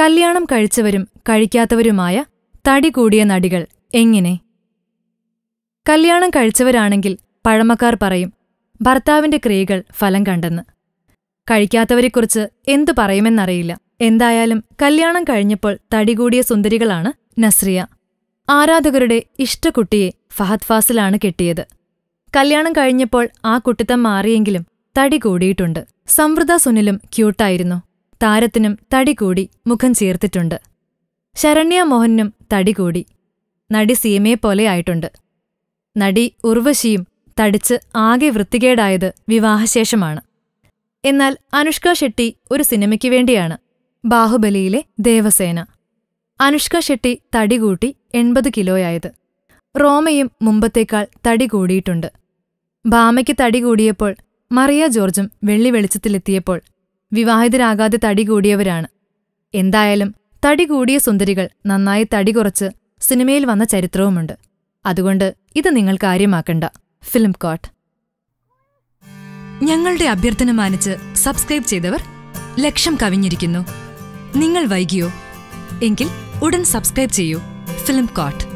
കല്യാണം കഴിച്ചവരും കഴിക്കാത്തവരുമായ തടി കൂടിയ നടികൾ എങ്ങനെ കല്യാണം കഴിച്ചവരാണെങ്കിൽ പഴമക്കാർ പറയും ഭർത്താവിന്റെ ക്രിയകൾ ഫലം കണ്ടെന്ന് കഴിക്കാത്തവരെക്കുറിച്ച് എന്തു പറയുമെന്നറിയില്ല എന്തായാലും കല്യാണം കഴിഞ്ഞപ്പോൾ തടികൂടിയ സുന്ദരികളാണ് നസ്രിയ ആരാധകരുടെ ഇഷ്ടക്കുട്ടിയെ ഫഹദ് ഫാസിലാണ് കെട്ടിയത് കല്യാണം കഴിഞ്ഞപ്പോൾ ആ കുട്ടിത്തം മാറിയെങ്കിലും തടി കൂടിയിട്ടുണ്ട് സംവൃത സുനിലും ക്യൂട്ടായിരുന്നു താരത്തിനും തടി കൂടി മുഖം ചേർത്തിട്ടുണ്ട് ശരണ്യ മോഹനും തടി കൂടി നടി സീമയെപ്പോലെ ആയിട്ടുണ്ട് നടി ഉർവശിയും തടിച്ച് ആകെ വൃത്തികേടായത് വിവാഹശേഷമാണ് എന്നാൽ അനുഷ്ക ഷെട്ടി ഒരു സിനിമയ്ക്ക് വേണ്ടിയാണ് ബാഹുബലിയിലെ ദേവസേന അനുഷ്ക ഷെട്ടി തടി കൂട്ടി എൺപത് കിലോയായത് റോമയും മുമ്പത്തേക്കാൾ തടി കൂടിയിട്ടുണ്ട് ഭാമയ്ക്ക് തടി കൂടിയപ്പോൾ മറിയ ജോർജും വെള്ളി വെളിച്ചത്തിലെത്തിയപ്പോൾ വിവാഹിതരാകാതെ തടി കൂടിയവരാണ് എന്തായാലും തടി കൂടിയ സുന്ദരികൾ നന്നായി തടി കുറച്ച് സിനിമയിൽ വന്ന ചരിത്രവുമുണ്ട് അതുകൊണ്ട് ഇത് നിങ്ങൾ കാര്യമാക്കണ്ട ഫിലിം കോട്ട് ഞങ്ങളുടെ അഭ്യർത്ഥന മാനിച്ച് സബ്സ്ക്രൈബ് ചെയ്തവർ ലക്ഷം കവിഞ്ഞിരിക്കുന്നു നിങ്ങൾ വൈകിയോ എങ്കിൽ ഉടൻ സബ്സ്ക്രൈബ് ചെയ്യൂ ഫിലിം കോട്ട്